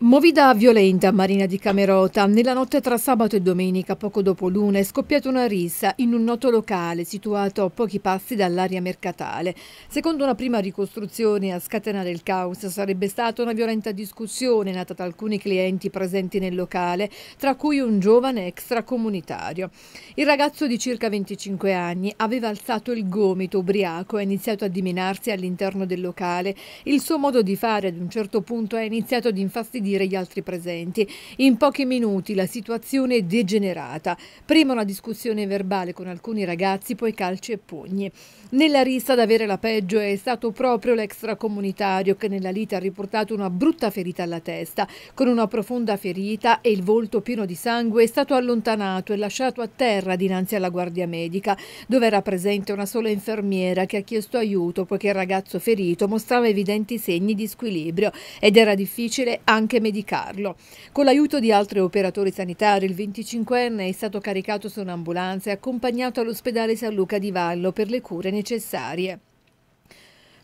Movida violenta a Marina di Camerota. Nella notte tra sabato e domenica, poco dopo l'una, è scoppiata una rissa in un noto locale situato a pochi passi dall'area mercatale. Secondo una prima ricostruzione, a scatenare il caos sarebbe stata una violenta discussione nata da alcuni clienti presenti nel locale, tra cui un giovane extracomunitario. Il ragazzo di circa 25 anni aveva alzato il gomito ubriaco e iniziato a dimenarsi all'interno del locale. Il suo modo di fare ad un certo punto ha iniziato ad infastidire dire gli altri presenti. In pochi minuti la situazione è degenerata. Prima una discussione verbale con alcuni ragazzi, poi calci e pugni. Nella rissa ad avere la peggio è stato proprio l'extracomunitario che nella lite ha riportato una brutta ferita alla testa. Con una profonda ferita e il volto pieno di sangue è stato allontanato e lasciato a terra dinanzi alla guardia medica, dove era presente una sola infermiera che ha chiesto aiuto poiché il ragazzo ferito mostrava evidenti segni di squilibrio ed era difficile anche anche medicarlo. Con l'aiuto di altri operatori sanitari, il 25enne è stato caricato su un'ambulanza e accompagnato all'ospedale San Luca di Vallo per le cure necessarie.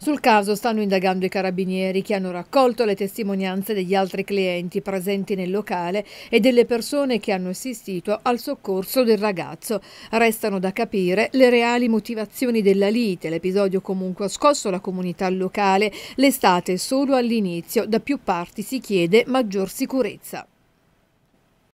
Sul caso stanno indagando i carabinieri che hanno raccolto le testimonianze degli altri clienti presenti nel locale e delle persone che hanno assistito al soccorso del ragazzo. Restano da capire le reali motivazioni della lite. L'episodio comunque ha scosso la comunità locale. L'estate solo all'inizio. Da più parti si chiede maggior sicurezza.